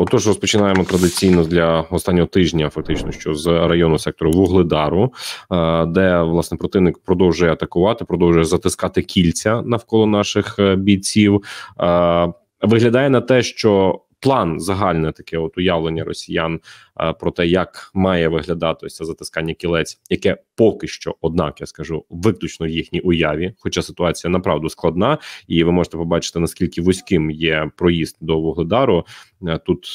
Отож, розпочинаємо традиційно для останнього тижня, фактично, що з району сектору Вугледару, е, де власне противник продовжує атакувати, продовжує затискати кільця навколо наших е, бійців. Е, виглядає на те, що план загальне таке от уявлення росіян е, про те, як має виглядати ось це затискання кілець, яке поки що, однак я скажу, виключно в їхній уяві, хоча ситуація направду складна, і ви можете побачити наскільки вузьким є проїзд до Вугледару. Е, тут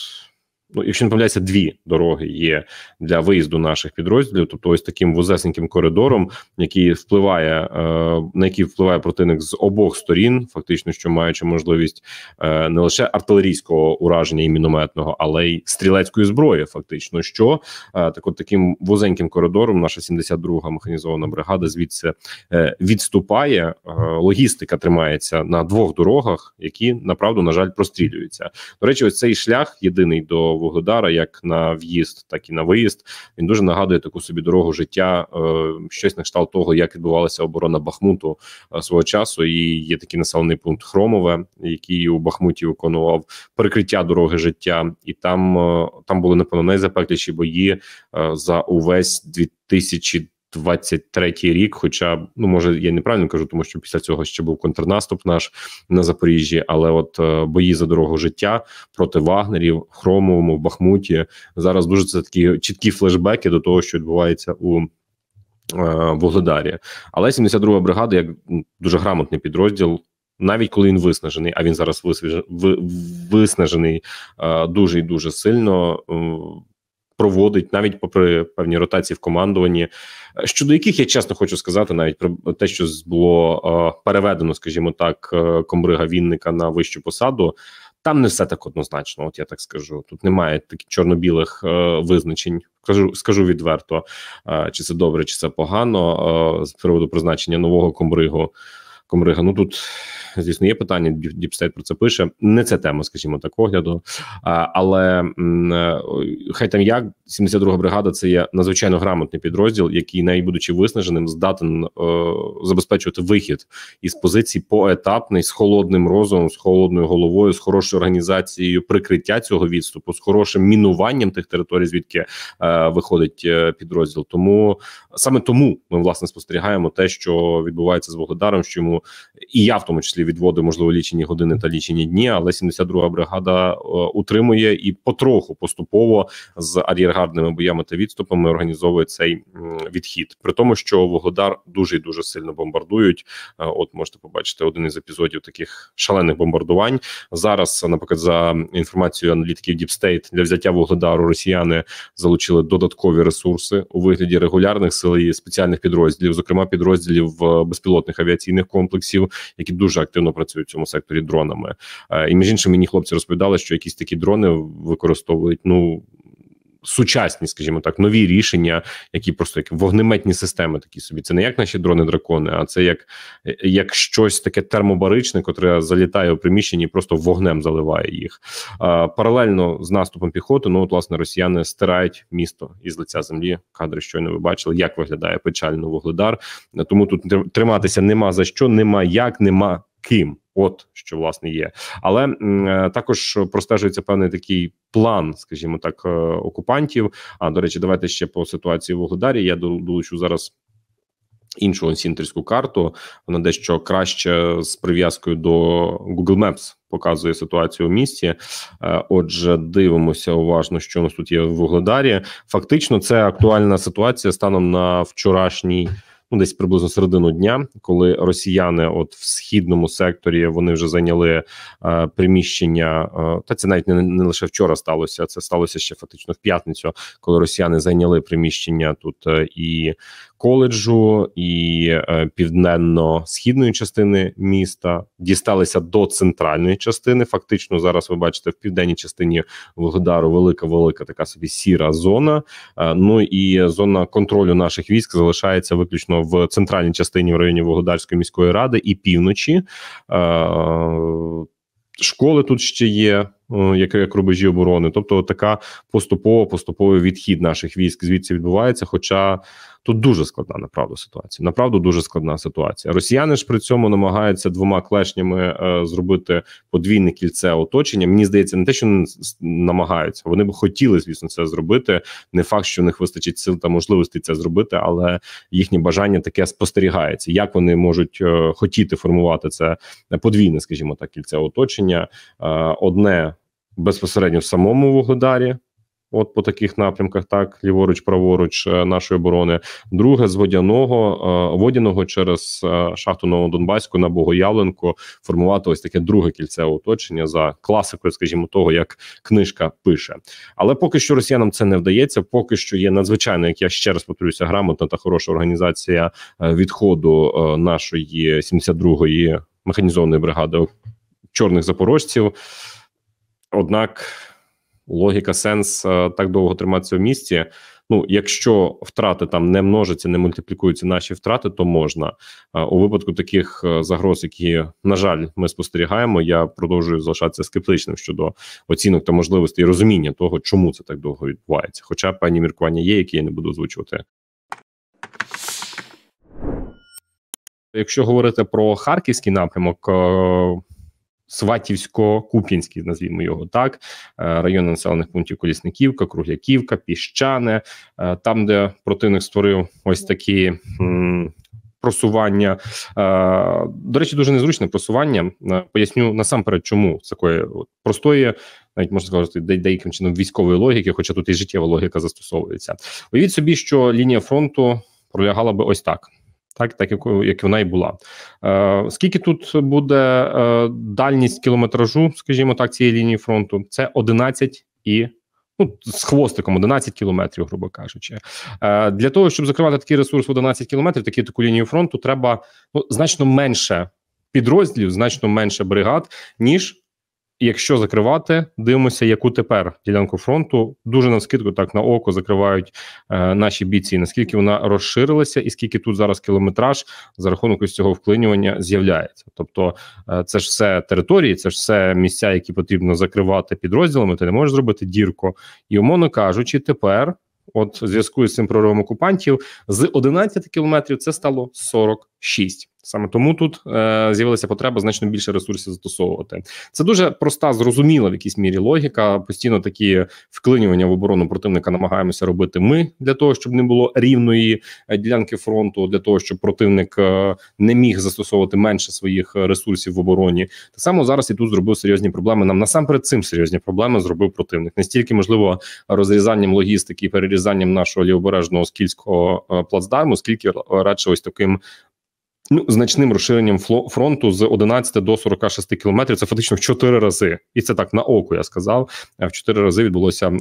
ну, якщо не помиляюся, дві дороги є для виїзду наших підрозділів, тобто ось таким вузесеньким коридором, який впливає, е, на який впливає противник з обох сторін, фактично, що маючи можливість е, не лише артилерійського ураження і мінометного, але й стрілецької зброї. Фактично, що е, так от таким вузеньким коридором, наша 72-га механізована бригада, звідси е, відступає. Е, логістика тримається на двох дорогах, які направду на жаль прострілюються. До речі, ось цей шлях єдиний до. Вугледара, як на в'їзд, так і на виїзд. Він дуже нагадує таку собі дорогу життя, е, щось на кшталт того, як відбувалася оборона Бахмуту е, свого часу. І є такий населений пункт Хромове, який у Бахмуті виконував перекриття дороги життя, і там е, там були напевно найзапекліші бої за увесь 2000 23-й рік. Хоча ну може я неправильно кажу, тому що після цього ще був контрнаступ наш на Запоріжжі, але от е, бої за дорогу життя проти вагнерів, хромовому Бахмуті зараз дуже це такі чіткі флешбеки до того, що відбувається у. Е, Вугледарі, але 72-га бригада, як дуже грамотний підрозділ, навіть коли він виснажений, а він зараз виснажений е, дуже і дуже сильно проводить навіть попри певні ротації в командуванні, щодо яких я чесно хочу сказати, навіть про те, що було е, переведено, скажімо так, е, комбрига Вінника на вищу посаду. Там не все так однозначно, от я так скажу. Тут немає таких чорно-білих е, визначень. Скажу, скажу відверто, е, чи це добре, чи це погано е, з приводу призначення нового комбригу. Комрига. Ну тут звісно є питання. Діпстейт про це пише. Не це тема, скажімо так, огляду. Але е, хай там як 72-га бригада це є надзвичайно грамотний підрозділ, який, навіть будучи виснаженим, здатен е, забезпечувати вихід із позиції поетапний з холодним розумом, з холодною головою, з хорошою організацією прикриття цього відступу, з хорошим мінуванням тих територій, звідки е, виходить підрозділ. Тому саме тому ми власне спостерігаємо те, що відбувається з Вогледаром, що йому тому і я в тому числі відводив, можливо, лічені години та лічені дні. Але 72-га бригада е, утримує і потроху поступово з ар'єргардними боями та відступами організовує цей відхід. При тому, що Вугледар дуже і дуже сильно бомбардують. Е, от можете побачити один із епізодів таких шалених бомбардувань. Зараз, наприклад, за інформацією аналітиків Діпстейт для взяття вугледару росіяни залучили додаткові ресурси у вигляді регулярних сил і спеціальних підрозділів, зокрема підрозділів е, безпілотних авіаційних комплексів комплексів, які дуже активно працюють в цьому секторі дронами. Е, і між іншим мені хлопці розповідали, що якісь такі дрони використовують ну сучасні, скажімо так, нові рішення, які просто як вогнеметні системи, такі собі. Це не як наші дрони-дракони, а це як е, як щось таке термобаричне, котре залітає у приміщенні, просто вогнем заливає їх. А, Паралельно з наступом піхоти, ну от власне росіяни стирають місто із лиця землі. Кадри щойно ви бачили, як виглядає печально вугледар. Тому тут триматися нема за що, нема як, нема ким от що власне є, але е, також простежується певний такий план, скажімо так, е, окупантів. А до речі, давайте ще по ситуації в Угледарі. Я долучу зараз. Іншу онсінтерську карту вона дещо краще з прив'язкою до Google Maps показує ситуацію у місті. Е, отже, дивимося уважно, що у нас тут є в Угледарі. Фактично, це актуальна ситуація станом на вчорашній ну десь приблизно середину дня, коли росіяни, от в східному секторі, вони вже зайняли е, приміщення. Е, та це навіть не, не лише вчора сталося. Це сталося ще фактично в п'ятницю, коли росіяни зайняли приміщення тут е, і коледжу і е, південно-східної частини міста, дісталися до центральної частини. Фактично, зараз ви бачите в південній частині Волгодару велика, велика така собі сіра зона. Е, ну і зона контролю наших військ залишається виключно в центральній частині в районі Волгодарської міської ради і півночі. Е, школи тут ще є, як як рубежі оборони, тобто така поступово поступовий відхід наших військ звідси відбувається. Хоча Тут дуже складна направду ситуація. Направду дуже складна ситуація. Росіяни ж при цьому намагаються двома клешнями е, зробити подвійне кільце оточення. Мені здається, не те, що намагаються. Вони б хотіли, звісно, це зробити. Не факт, що в них вистачить сил та можливостей це зробити, але їхнє бажання таке спостерігається. Як вони можуть е, хотіти формувати це подвійне, скажімо так, кільце оточення? Е, одне безпосередньо в самому вугледарі. От по таких напрямках, так ліворуч, праворуч е, нашої оборони. Друге з водяного е, водяного через е, шахту Новодонбаську на Богоявленку формувати ось таке друге кільцеве оточення за класикою, скажімо, того як книжка пише. Але поки що росіянам це не вдається. Поки що є надзвичайно, як я ще раз повторюся, грамотна та хороша організація відходу нашої 72-ї механізованої бригади чорних запорожців. Однак логіка, сенс е, так довго триматися в місті. Ну, якщо втрати там не множаться, не мультиплікуються наші втрати, то можна е, у випадку таких е, загроз, які на жаль, ми спостерігаємо. Я продовжую залишатися скептичним щодо оцінок та можливостей розуміння того, чому це так довго відбувається. Хоча певні міркування є, які я не буду озвучувати. Якщо говорити про харківський напрямок. Сватівсько-Куп'янський, назвімо його так, е, райони населених пунктів Колісниківка, Кругляківка, Піщане, е, там, де противник створив ось такі. Просування е, до речі, дуже незручне просування. Поясню насамперед, чому з такої простої, навіть можна сказати, деяким чином військової логіки, хоча тут і життєва логіка застосовується. Уявіть собі, що лінія фронту пролягала би ось так: так так як, як вона і була. Е, Скільки тут буде е, дальність кілометражу, скажімо так, цієї лінії фронту? Це 11 і. Ну, з хвостиком 11 кілометрів, грубо кажучи, Е, для того, щоб закривати такий ресурс в 11 кілометрів, такі таку лінію фронту, треба ну, значно менше підрозділів, значно менше бригад, ніж Якщо закривати, дивимося, яку тепер ділянку фронту дуже на скидку, так на око закривають е, наші бійці. Наскільки вона розширилася, і скільки тут зараз кілометраж за рахунок ось цього вклинювання з'являється? Тобто, е, це ж все території, це ж все місця, які потрібно закривати підрозділами. Ти не можеш зробити дірку, і умовно кажучи, тепер, от в зв'язку з цим проривом окупантів, з 11 кілометрів це стало 46. Саме тому тут е, з'явилася потреба значно більше ресурсів застосовувати. Це дуже проста, зрозуміла в якійсь мірі логіка. Постійно такі вклинювання в оборону противника намагаємося робити ми для того, щоб не було рівної е, ділянки фронту, для того, щоб противник е, не міг застосовувати менше своїх е, ресурсів в обороні. Так само зараз і тут зробив серйозні проблеми. Нам насамперед цим серйозні проблеми зробив противник. Не стільки можливо розрізанням логістики, і перерізанням нашого лівобережного скільського е, плацдарму, скільки радше ось таким Ну, значним розширенням фронту з 11 до 46 кілометрів. Це фактично в 4 рази, і це так на око я сказав. Е, в 4 рази відбулося е,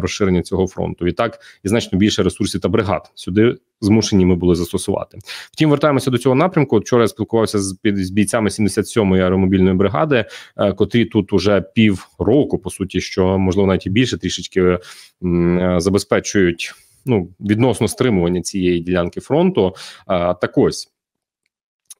розширення цього фронту. Відтак і значно більше ресурсів та бригад сюди змушені ми були застосувати. Втім, вертаємося до цього напрямку. Вчора я спілкувався з з бійцями 77-ї аеромобільної бригади, е, котрі тут уже пів року, по суті, що можливо навіть і більше трішечки забезпечують ну відносно стримування цієї ділянки фронту. А так ось.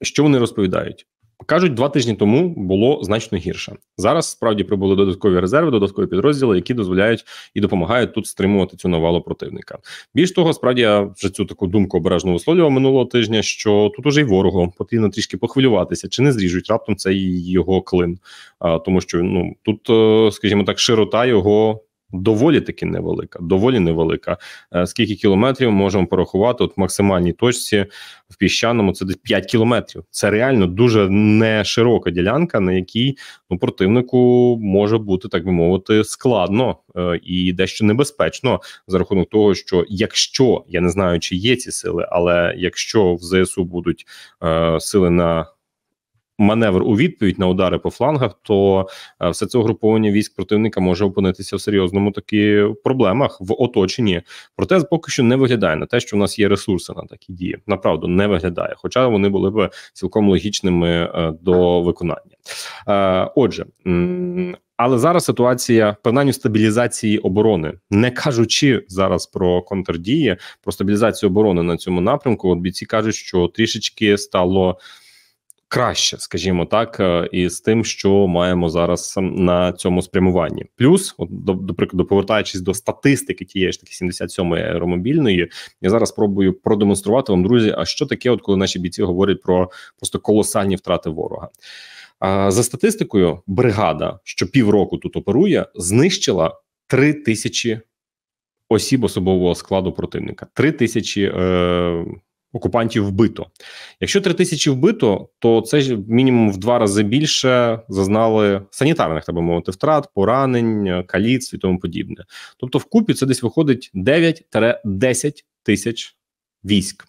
Що вони розповідають? Кажуть, два тижні тому було значно гірше. Зараз справді прибули додаткові резерви, додаткові підрозділи, які дозволяють і допомагають тут стримувати цю навалу противника. Більш того, справді я вже цю таку думку обережно висловлював минулого тижня, що тут уже й ворогу потрібно трішки похвилюватися, чи не зріжуть раптом цей його клин, а тому що ну тут, е, скажімо так, широта його доволі таки невелика. Доволі невелика. Е, скільки кілометрів можемо порахувати? От в максимальній точці в піщаному це десь 5 кілометрів. Це реально дуже не широка ділянка, на якій ну, противнику може бути так би мовити складно е, і дещо небезпечно за рахунок того, що якщо я не знаю, чи є ці сили, але якщо в ЗСУ будуть е, сили на маневр у відповідь на удари по флангах, то е, все це угруповання військ противника може опинитися в серйозному такі проблемах в оточенні. Проте поки що не виглядає на те, що в нас є ресурси на такі дії. Направду не виглядає, хоча вони були б цілком логічними е, до виконання. Е, отже. Але зараз ситуація принаймні стабілізації оборони, не кажучи зараз про контрдії, про стабілізацію оборони на цьому напрямку. От бійці кажуть, що трішечки стало краще, скажімо так, е, і з тим, що маємо зараз на цьому спрямуванні. Плюс, от до, до прикладу, повертаючись до статистики тієї ж таки 77-ї аеромобільної, я зараз спробую продемонструвати вам, друзі, а що таке, от коли наші бійці говорять про просто колосальні втрати ворога. За статистикою, бригада, що півроку тут оперує, знищила 3 тисячі осіб особового складу противника. 3 тисячі е, окупантів вбито. Якщо три тисячі вбито, то це ж мінімум в два рази більше зазнали санітарних, так би мовити, втрат, поранень, каліц і тому подібне. Тобто, вкупі це десь виходить 9-10 тисяч військ.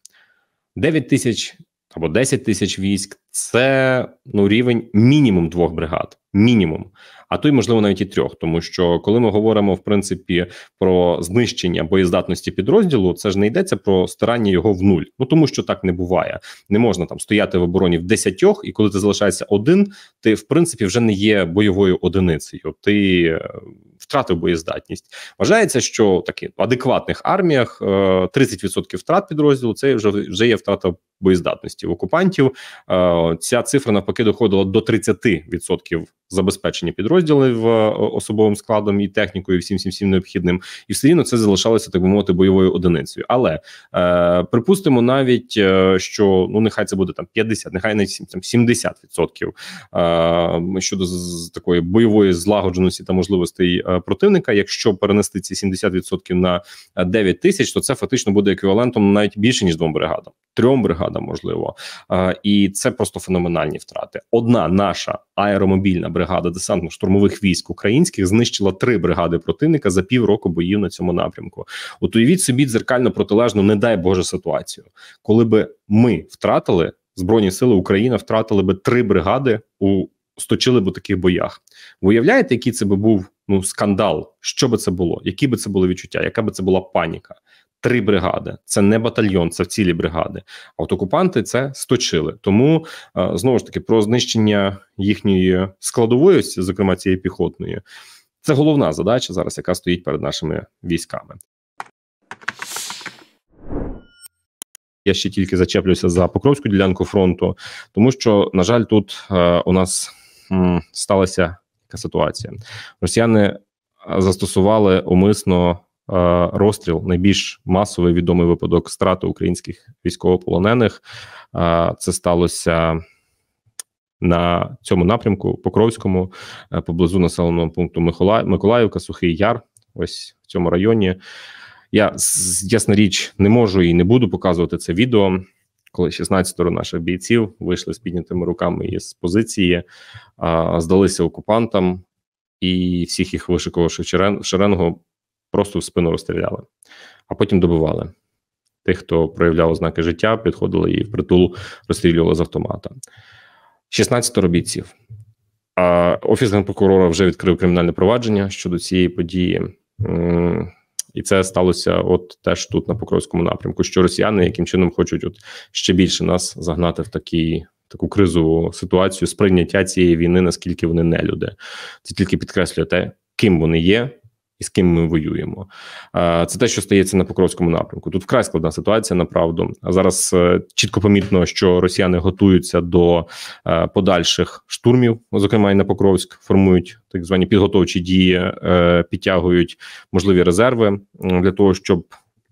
9 тисяч або 10 тисяч військ, це ну рівень мінімум двох бригад. Мінімум, а то й можливо навіть і трьох, тому що коли ми говоримо в принципі про знищення боєздатності підрозділу, це ж не йдеться про стирання його в нуль. Ну тому що так не буває. Не можна там стояти в обороні в десятьох, і коли ти залишаєшся один, ти в принципі вже не є бойовою одиницею. Ти е, втратив боєздатність. Вважається, що таки в адекватних арміях 30% е, втрат підрозділу це вже вже є втрата боєздатності в окупантів. Е, ця цифра навпаки доходила до 30% забезпечення підрозділів е, особовим складом і технікою, і всім всім всім необхідним, і все рівно це залишалося так би мовити бойовою одиницею. Але е, припустимо, навіть що ну нехай це буде там 50, нехай не 70% е, щодо з такої бойової злагодженості та можливостей противника. Якщо перенести ці 70% на 9 тисяч, то це фактично буде еквівалентом навіть більше ніж двом бригадам трьом бригадам бригада, можливо, е, і це просто феноменальні втрати. Одна наша аеромобільна бригада десантно-штурмових військ українських знищила три бригади противника за півроку боїв на цьому напрямку. От уявіть собі дзеркально протилежну, не дай Боже, ситуацію, коли би ми втратили збройні сили України, втратили би три бригади у сточили б у таких боях. Ви уявляєте, який це би був ну скандал? Що би це було? Які би це були відчуття? Яка би це була паніка? три бригади. Це не батальйон, це в цілі бригади. А от окупанти це сточили. Тому е, знову ж таки про знищення їхньої складової, зокрема цієї піхотної, це головна задача зараз, яка стоїть перед нашими військами. Я ще тільки зачеплюся за покровську ділянку фронту, тому що на жаль, тут е, у нас м, сталася така ситуація. Росіяни е, застосували умисно Е, розстріл найбільш масовий відомий випадок страти українських військовополонених. Е, це сталося. На цьому напрямку Покровському е, поблизу населеного пункту Микола... Миколаївка, Сухий Яр, ось в цьому районі. Я ясна річ не можу і не буду показувати це відео, коли 16 наших бійців вийшли з піднятими руками із позиції, здалися окупантам і всіх їх вишикувавши в шеренгу, просто в спину розстріляли, а потім добивали. Тих, хто проявляв ознаки життя, підходили і впритул розстрілювали з автомата. 16 бійців. Офіс генпрокурора вже відкрив кримінальне провадження щодо цієї події. І це сталося от теж тут на Покровському напрямку. Що росіяни яким чином хочуть от ще більше нас загнати в такий, таку кризову ситуацію сприйняття цієї війни, наскільки вони не люди. Це тільки підкреслює те, ким вони є, і з ким ми воюємо. Це те, що стається на Покровському напрямку. Тут вкрай складна ситуація. Направду зараз е, чітко помітно, що росіяни готуються до е, подальших штурмів, зокрема і на Покровськ, формують так звані підготовчі дії, е, підтягують можливі резерви для того, щоб.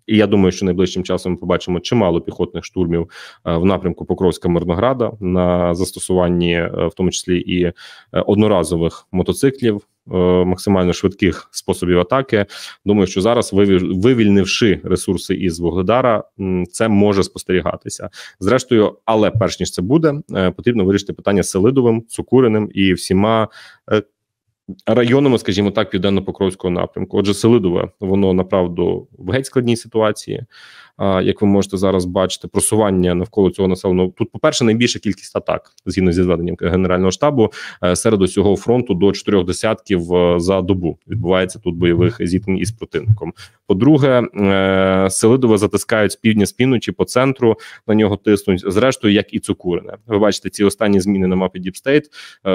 І я думаю, що найближчим часом ми побачимо чимало піхотних штурмів в напрямку Покровська Мирнограда на застосуванні, в тому числі і одноразових мотоциклів, Е, максимально швидких способів атаки. Думаю, що зараз вивільнивши ресурси із Вугледара, це може спостерігатися. Зрештою, але перш ніж це буде, е, потрібно вирішити питання з Селидовим, Цукуриним і всіма. Е, районами, скажімо так, південно-покровського напрямку. Отже, Селидове воно направду в геть складній ситуації як ви можете зараз бачити, просування навколо цього населеного тут, по перше, найбільша кількість атак згідно зі зведенням генерального штабу е, серед усього фронту до чотирьох десятків е, за добу відбувається тут бойових зіткнень із противником. По-друге, е, Селидове затискають з півдня з півночі по центру на нього тиснуть. Зрештою, як і Цукурине. Ви бачите, ці останні зміни на мапі Діпстейт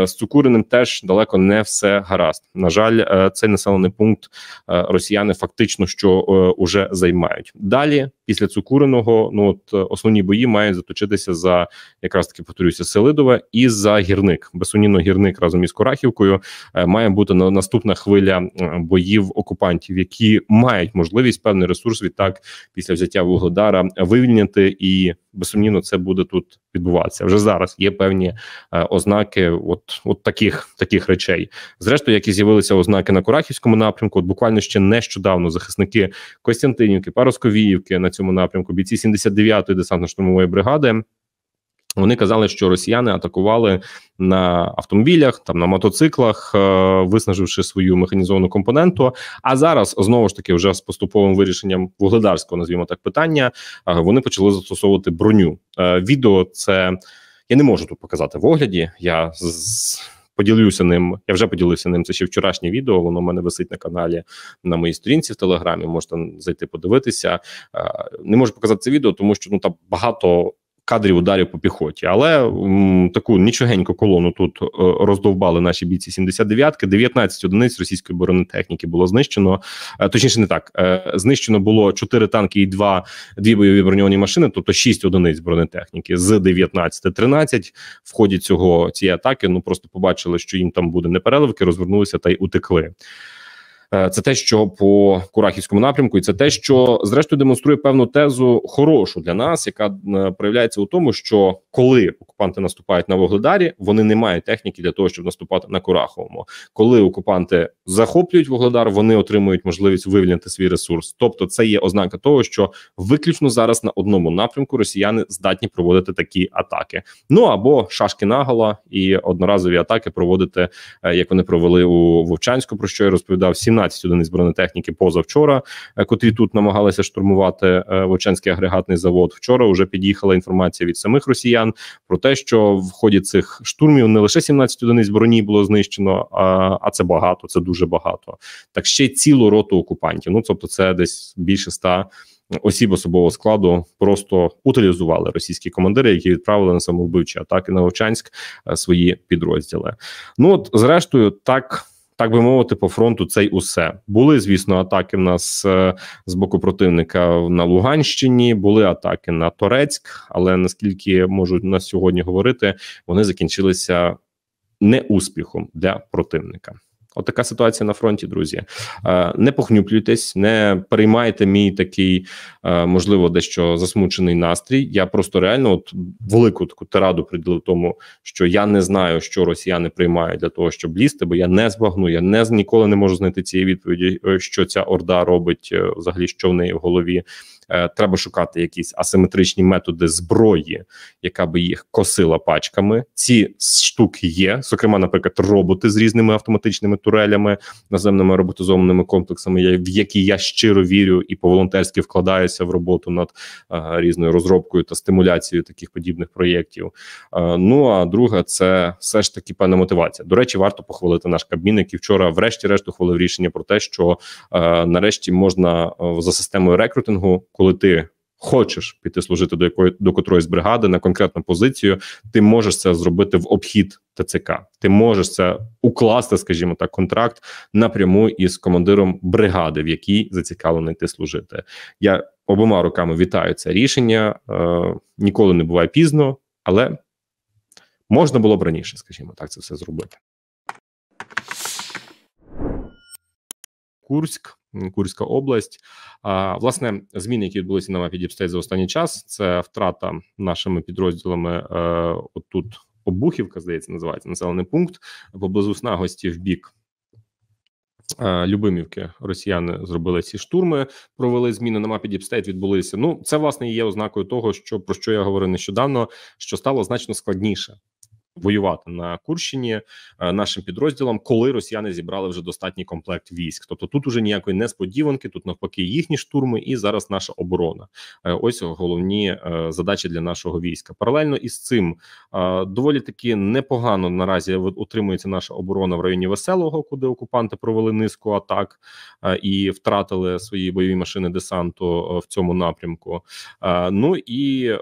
з Цукуриним теж далеко не все гаразд. На жаль, цей населений пункт росіяни фактично що уже займають далі після цукуреного ну от е, основні бої мають заточитися за якраз таки повторюся Селидове і за гірник. Безсумнівно гірник разом із Корахівкою е, має бути на наступна хвиля боїв окупантів, які мають можливість певний ресурс відтак після взяття вугледара вивільняти, і безсумнівно це буде тут відбуватися. Вже зараз є певні е, ознаки, от от таких таких речей. Зрештою, як і з'явилися ознаки на Корахівському напрямку, от буквально ще нещодавно захисники Костянтинівки, Паросковіївки, Національної цьому напрямку. Бійці 79-ї десантно-штурмової бригади. Вони казали, що росіяни атакували на автомобілях, там на мотоциклах, е, виснаживши свою механізовану компоненту. А зараз знову ж таки, вже з поступовим вирішенням вугледарського назвімо так питання. Е, вони почали застосовувати броню. Е, відео це я не можу тут показати в огляді. Я з поділюся ним. Я вже поділився ним. Це ще вчорашнє відео. Воно в мене висить на каналі на моїй сторінці в телеграмі. Можете зайти подивитися. Е, не можу показати це відео, тому що ну там багато кадрів ударів по піхоті. Але м, таку нічогеньку колону тут е, роздовбали наші бійці 79-ки. 19 одиниць російської бронетехніки було знищено. Е, точніше, не так е, знищено було 4 танки і 2 дві бойові броньовані машини, тобто 6 одиниць бронетехніки з 19-13 в ході цього цієї атаки. Ну просто побачили, що їм там буде непереливки, розвернулися та й утекли. Е, це те, що по Курахівському напрямку, і це те, що зрештою демонструє певну тезу хорошу для нас, яка е, проявляється у тому, що коли окупанти наступають на Вогледарі, вони не мають техніки для того, щоб наступати на Кураховому. Коли окупанти захоплюють Вогледар, вони отримують можливість вивільнити свій ресурс. Тобто, це є ознака того, що виключно зараз на одному напрямку росіяни здатні проводити такі атаки. Ну або шашки нагола і одноразові атаки проводити, е, як вони провели у Вовчанську, про що я розповідав. 17 11 одиниць бронетехніки позавчора, е, котрі тут намагалися штурмувати е, Вовчанський агрегатний завод. Вчора вже під'їхала інформація від самих росіян про те, що в ході цих штурмів не лише 17 одиниць броні було знищено, а, а це багато, це дуже багато. Так ще цілу роту окупантів. Ну тобто, це десь більше ста. Осіб особового складу просто утилізували російські командири, які відправили на самовбивчі атаки на Вовчанськ е, свої підрозділи. Ну от, зрештою, так так би мовити, по фронту це й усе були, звісно, атаки в нас е, з боку противника на Луганщині. Були атаки на Торецьк, але наскільки можуть на сьогодні говорити, вони закінчилися неуспіхом для противника. Отака От ситуація на фронті, друзі. Е, не похнюплюйтесь, не переймайте мій такий, е, можливо, дещо засмучений настрій. Я просто реально от велику таку тираду приділив тому, що я не знаю, що росіяни приймають для того, щоб лізти, бо я не збагну, я не ніколи не можу знайти цієї відповіді, е, що ця орда робить, взагалі що в неї в голові. Е, треба шукати якісь асиметричні методи зброї, яка би їх косила пачками. Ці штуки є. Зокрема, наприклад, роботи з різними автоматичними турелями, наземними роботизованими комплексами, в які я щиро вірю і по волонтерськи вкладаюся в роботу над а, е, різною розробкою та стимуляцією таких подібних проєктів. А, е, ну а друге, це все ж таки певна мотивація. До речі, варто похвалити наш Кабмін, який вчора, врешті-решт, ухвалив рішення про те, що а, нарешті можна за системою рекрутингу коли ти хочеш піти служити до якої до котрої з бригади на конкретну позицію, ти можеш це зробити в обхід ТЦК. Ти можеш це укласти, скажімо так, контракт напряму із командиром бригади, в якій зацікавлений ти служити. Я обома руками вітаю це рішення. Е, Ніколи не буває пізно, але можна було б раніше, скажімо так, це все зробити. Курськ, Курська область. А, Власне, зміни, які відбулися на мапі Діпстейт за останній час, це втрата нашими підрозділами. е, Отут Обухівка, здається, називається населений пункт поблизу снагості в бік. Е, Любимівки росіяни зробили ці штурми, провели зміни на мапі Діпстейт. Відбулися. Ну це власне є ознакою того, що про що я говорив нещодавно, що стало значно складніше воювати на Курщині е, нашим підрозділам, коли росіяни зібрали вже достатній комплект військ. Тобто тут уже ніякої несподіванки, тут навпаки їхні штурми, і зараз наша оборона. Е, ось головні е, задачі для нашого війська. Паралельно із цим доволі таки непогано наразі утримується наша оборона в районі веселого, куди окупанти провели низку атак і втратили свої бойові машини десанту в цьому напрямку. Ну і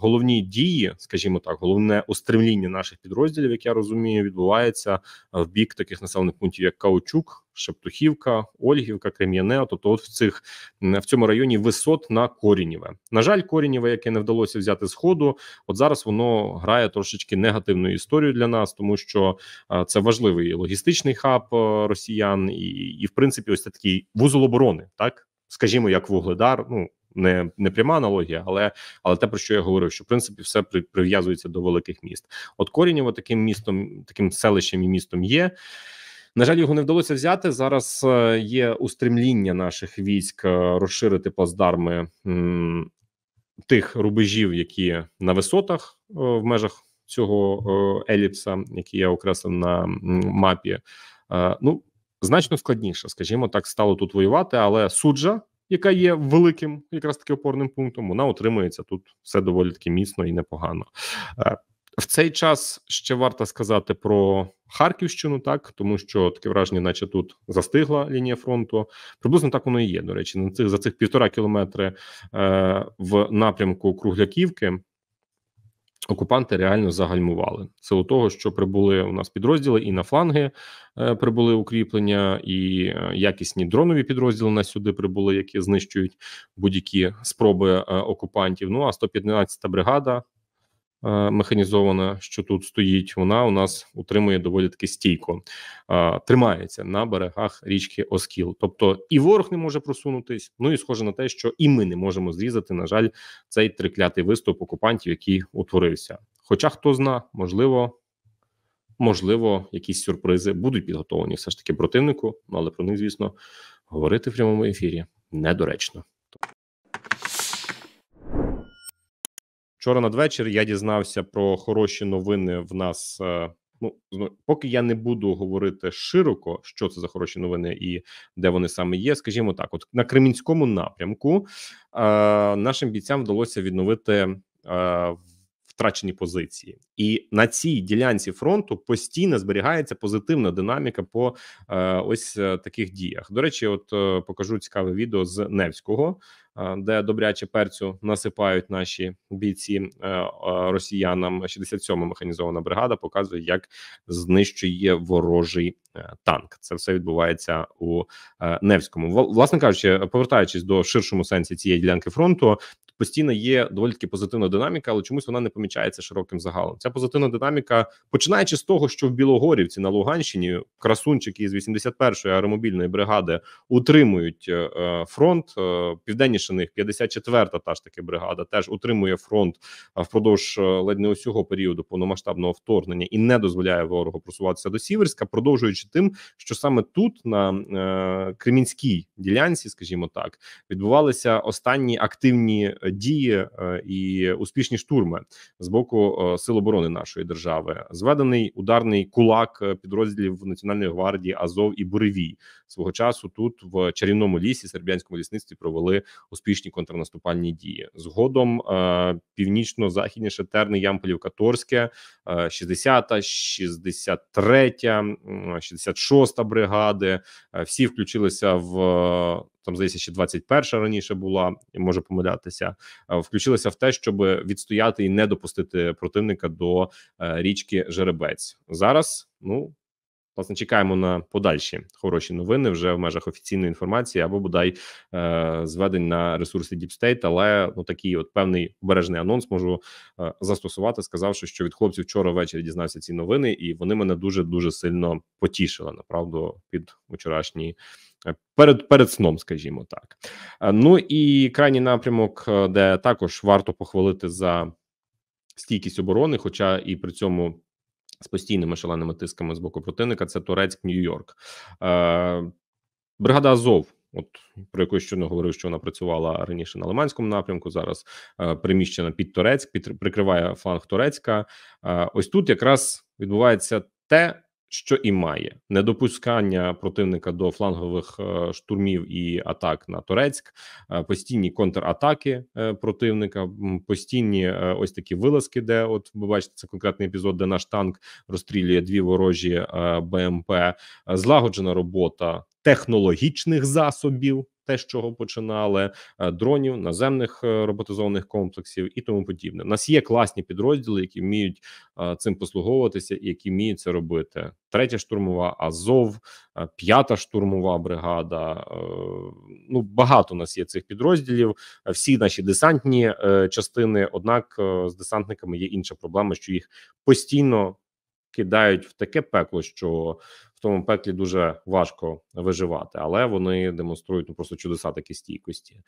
головні дії, скажімо так, головне устремління наших підрозділів, як я розумію, відбувається е, в бік таких населених пунктів, як Каучук. Шептухівка, Ольгівка, Крем'яне, тобто, от в цих в цьому районі висот на Корініве. На жаль, Корініве, яке не вдалося взяти з от зараз воно грає трошечки негативну історію для нас, тому що е, це важливий логістичний хаб е, росіян, і, і в принципі, ось такий вузол оборони, так скажімо, як вугледар. Ну не не пряма аналогія, але але те про що я говорив, що в принципі все прив'язується до великих міст. От Корінєво таким містом, таким селищем і містом є. На жаль, його не вдалося взяти. Зараз е, є устремління наших військ е, розширити плацдарми тих рубежів, які на висотах е, в межах цього еліпса, який я окреслив на мапі. Ну значно складніше, скажімо так, стало тут воювати, але суджа яка є великим якраз таки опорним пунктом, вона утримується тут все доволі таки міцно і непогано. Е, в цей час ще варто сказати про Харківщину, так тому що таке враження, наче тут застигла лінія фронту. Приблизно так воно і є. До речі, на цих за цих півтора кілометри е, в напрямку Кругляківки Окупанти реально загальмували силу того, що прибули у нас підрозділи і на фланги е, прибули укріплення, і е, якісні дронові підрозділи на сюди прибули, які знищують будь-які спроби е, окупантів. Ну а 115-та бригада Е, механізована, що тут стоїть, вона у нас утримує доволі таки стійко, тримається на берегах річки Оскіл. Тобто і ворог не може просунутись. Ну і схоже на те, що і ми не можемо зрізати, на жаль, цей триклятий виступ окупантів, який утворився. Хоча хто зна, можливо. Можливо, якісь сюрпризи будуть підготовлені все ж таки противнику, ну, але про них, звісно, говорити в прямому ефірі недоречно. Вчора надвечір я дізнався про хороші новини в нас. Е, ну поки я не буду говорити широко, що це за хороші новини і де вони саме є. Скажімо так, от на Кремінському напрямку е, нашим бійцям вдалося відновити е, втрачені позиції, і на цій ділянці фронту постійно зберігається позитивна динаміка по е, ось е, таких діях. До речі, от е, покажу цікаве відео з Невського. Е, де добряче перцю насипають наші бійці е, е, росіянам. 67-ма механізована бригада показує, як знищує ворожий танк. Це все відбувається у Невському. Власне кажучи, повертаючись до ширшому сенсі цієї ділянки фронту, постійно є доволі таки позитивна динаміка, але чомусь вона не помічається широким загалом. Ця позитивна динаміка, починаючи з того, що в Білогорівці на Луганщині красунчики з 81-ї аеромобільної бригади утримують е, е, фронт. Е, південніше них 54-та та ж таки бригада теж утримує фронт впродовж ледь не усього періоду повномасштабного вторгнення і не дозволяє ворогу просуватися до Сіверська, продовжуючи тим, що саме тут на е, Кремінській ділянці, скажімо так, відбувалися останні активні Е, дії е, і успішні штурми з боку е, сил оборони нашої держави, зведений ударний кулак підрозділів Національної гвардії Азов і Буревій свого часу тут в чарівному лісі Сербіянському лісництві провели успішні контрнаступальні дії. Згодом північно західні терни ямполівка Торське, 60-та, 63-та, 66-та бригади. Всі включилися в там здається, ще 21 раніше була, можу помилятися. Е, включилася в те, щоб відстояти і не допустити противника до е, річки Жеребець зараз. Ну Власне, чекаємо на подальші хороші новини вже в межах офіційної інформації або бодай е, зведень на ресурси Deep State, Але ну такий от певний обережний анонс можу е, застосувати, сказавши, що від хлопців вчора ввечері дізнався ці новини, і вони мене дуже дуже сильно потішили. Направду під вчорашні е, Перед перед сном, скажімо так, е, ну і крайній напрямок, е, де також варто похвалити за стійкість оборони, хоча і при цьому з постійними шаленими тисками з боку противника. Це Турецьк, Нью-Йорк. Е, бригада Азов. От про яку щойно говорив, що вона працювала раніше на Лиманському напрямку, зараз е, переміщена під Турецьк, під прикриває фланг Турецька. Е, ось тут якраз відбувається те, що і має недопускання противника до флангових е, штурмів і атак на Турецьк, е, постійні контратаки е, противника, постійні ось такі вилазки, де от ви бачите це конкретний епізод, де наш танк розстрілює дві ворожі БМП, злагоджена робота технологічних засобів, те, з чого починали е, дронів, наземних е, роботизованих комплексів і тому подібне. У нас є класні підрозділи, які вміють е, цим послуговуватися, і які вміють це робити. Третя штурмова Азов, п'ята штурмова бригада. Ну багато у нас є цих підрозділів. Всі наші десантні частини. Однак з десантниками є інша проблема, що їх постійно кидають в таке пекло, що в тому пеклі дуже важко виживати, але вони демонструють ну, просто чудеса такі стійкості,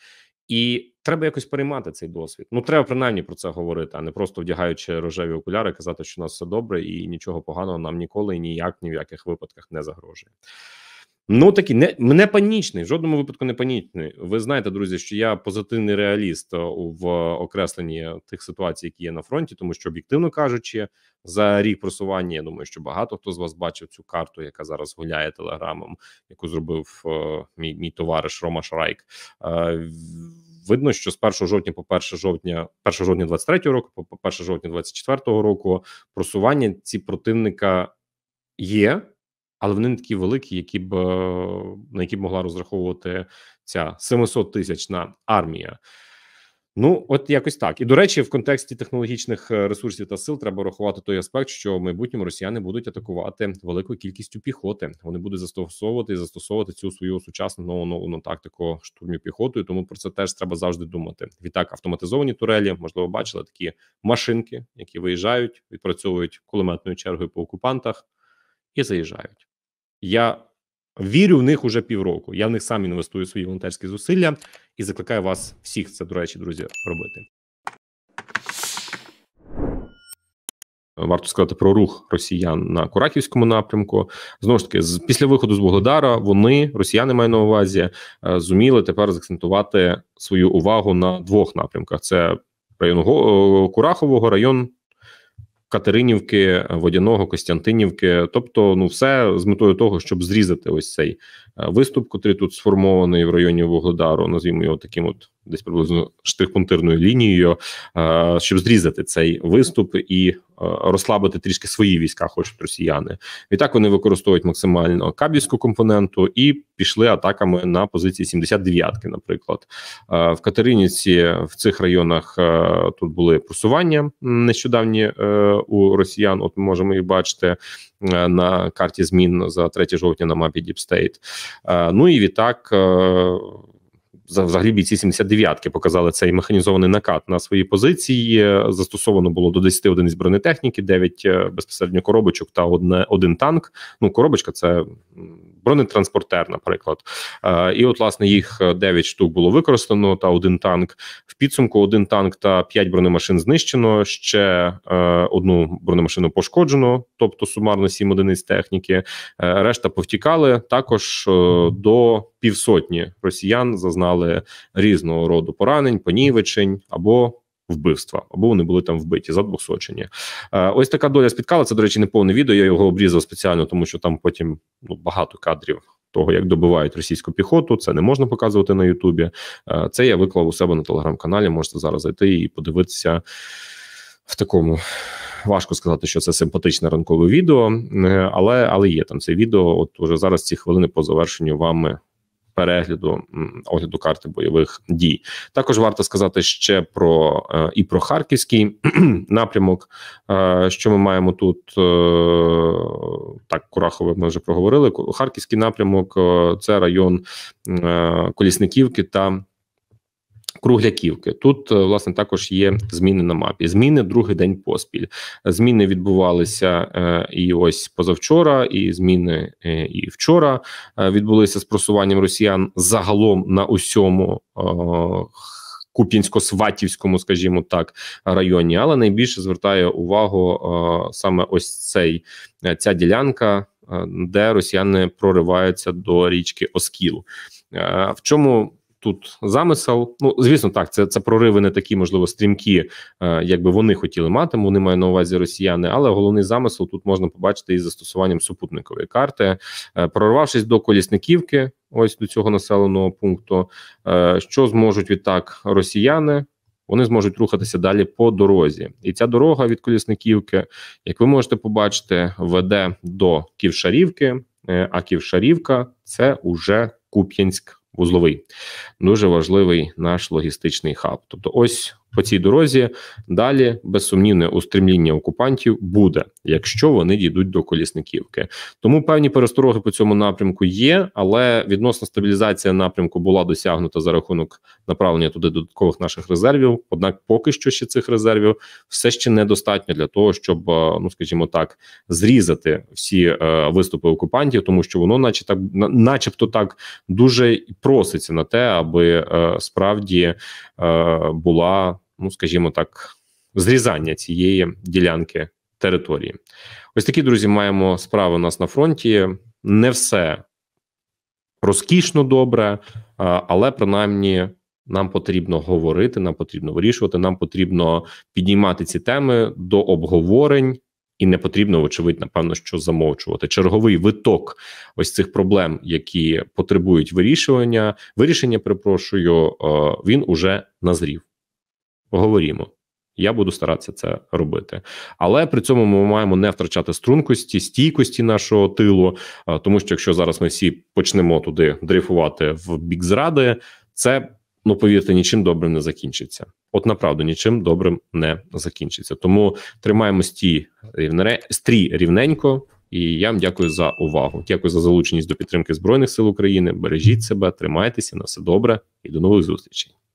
і треба якось переймати цей досвід. Ну треба принаймні про це говорити, а не просто вдягаючи рожеві окуляри, казати, що у нас все добре, і нічого поганого нам ніколи ніяк ні в яких випадках не загрожує. Ну такі не не панічний, в жодному випадку не панічний. Ви знаєте, друзі, що я позитивний реаліст е, в окресленні тих ситуацій, які є на фронті, тому що об'єктивно кажучи, за рік просування я думаю, що багато хто з вас бачив цю карту, яка зараз гуляє телеграмом, яку зробив е, мій мій товариш Рома Шрайк. Е, Видно, що з 1 жовтня по 1 жовтня, 1 жовтня 23 року, по 1 жовтня 24 року просування ці противника є але вони не такі великі, які б е, на які б могла розраховувати ця 700 тисячна армія. Ну, от якось так. І до речі, в контексті технологічних е, ресурсів та сил треба рахувати той аспект, що в майбутньому росіяни будуть атакувати великою кількістю піхоти. Вони будуть застосовувати і застосовувати цю свою сучасну нову, нову ну, тактику штурмів піхотою. Тому про це теж треба завжди думати. Відтак автоматизовані турелі, можливо, бачили такі машинки, які виїжджають, відпрацьовують кулеметною чергою по окупантах і заїжджають. Я вірю в них уже півроку. Я в них сам інвестую свої волонтерські зусилля і закликаю вас всіх це, до речі, друзі, робити. Варто сказати про рух росіян на Кураківському напрямку. Знову ж таки, з після виходу з Богдара вони росіяни маю на увазі е, зуміли тепер закцентувати свою увагу на двох напрямках: це район е, Курахового, район Катеринівки, Водяного, Костянтинівки, тобто, ну, все з метою того, щоб зрізати ось цей е, виступ, котрий тут сформований в районі Вугледару, назвімо його таким от десь приблизно штрихпунктирною лінією, е, щоб зрізати цей виступ і е, розслабити трішки свої війська, хочуть росіяни. Відтак вони використовують максимально кабівську компоненту і пішли атаками на позиції 79-ки, Наприклад, е, в Катериніці в цих районах тут були просування нещодавні у росіян. От ми можемо їх бачити. На карті змін за 3 жовтня на мапі Діпстейт. Ну і відтак взагалі бійці 79-ки показали цей механізований накат на свої позиції. Застосовано було до 10 одиниць бронетехніки, 9 е, безпосередньо коробочок та одне один танк. Ну коробочка це бронетранспортер, наприклад. Е, і от, власне, їх 9 е, штук було використано та один танк. В підсумку один танк та 5 бронемашин знищено, ще е, одну бронемашину пошкоджено, тобто сумарно 7 одиниць техніки. Решта повтікали також до півсотні росіян зазнали різного роду поранень, понівечень або вбивства, або вони були там вбиті, задбоксочені. Е, ось така доля спіткала. Це, до речі, не повне відео. Я його обрізав спеціально, тому що там потім ну, багато кадрів того, як добивають російську піхоту. Це не можна показувати на Ютубі. Е, це я виклав у себе на телеграм-каналі. Можете зараз зайти і подивитися. В такому важко сказати, що це симпатичне ранкове відео, е, але але є там це відео. От уже зараз ці хвилини по завершенню вами перегляду огляду карти бойових дій. Також варто сказати ще про е, і про харківський напрямок, е, що ми маємо тут е, так. Курахове ми вже проговорили. Харківський напрямок це район Колісниківки та Кругляківки тут е, власне також є зміни на мапі. Зміни другий день поспіль. Е, зміни відбувалися е, і ось позавчора, і зміни е, і вчора е, відбулися з просуванням росіян загалом на усьому. Е, Куп'янсько-Сватівському, скажімо так, районі, але найбільше звертає увагу е, саме ось цей ця ділянка, е, де росіяни прориваються до річки Оскіл. Е, в чому тут замисел. Ну звісно, так це це прориви не такі, можливо, стрімкі, е, як би вони хотіли мати. Вони мають на увазі росіяни, але головний замисел тут можна побачити із застосуванням супутникової карти, е, прорвавшись до колісниківки, ось до цього населеного пункту. Е, що зможуть відтак росіяни? Вони зможуть рухатися далі по дорозі, і ця дорога від колісниківки, як ви можете побачити, веде до Ківшарівки. А Ківшарівка це уже Куп'янськ вузловий, дуже важливий наш логістичний хаб. Тобто, ось по цій дорозі далі безсумнівне устрімління окупантів буде, якщо вони дійдуть до колісниківки. Тому певні перестороги по цьому напрямку є, але відносна стабілізація напрямку була досягнута за рахунок направлення туди додаткових наших резервів. Однак, поки що ще цих резервів все ще недостатньо для того, щоб е, ну скажімо так зрізати всі е, виступи окупантів, тому що воно, наче так, начебто, так дуже проситься на те, аби е, справді е, була ну скажімо так, зрізання цієї ділянки території. Ось такі друзі, маємо справи у нас на фронті. Не все розкішно добре, але принаймні. Нам потрібно говорити, нам потрібно вирішувати, нам потрібно підіймати ці теми до обговорень, і не потрібно, вочевидь, напевно, що замовчувати. Черговий виток ось цих проблем, які потребують вирішування, вирішення. Перепрошую, він уже назрів поговоримо. Я буду старатися це робити, але при цьому ми маємо не втрачати стрункості, стійкості нашого тилу, тому що якщо зараз ми всі почнемо туди дрейфувати в бік зради, це ну повірте, нічим добрим не закінчиться. От направду нічим добрим не закінчиться. Тому тримаємо стрій рівненько. І я вам дякую за увагу. Дякую за залученість до підтримки збройних сил України. Бережіть себе, тримайтеся на все добре і до нових зустрічей.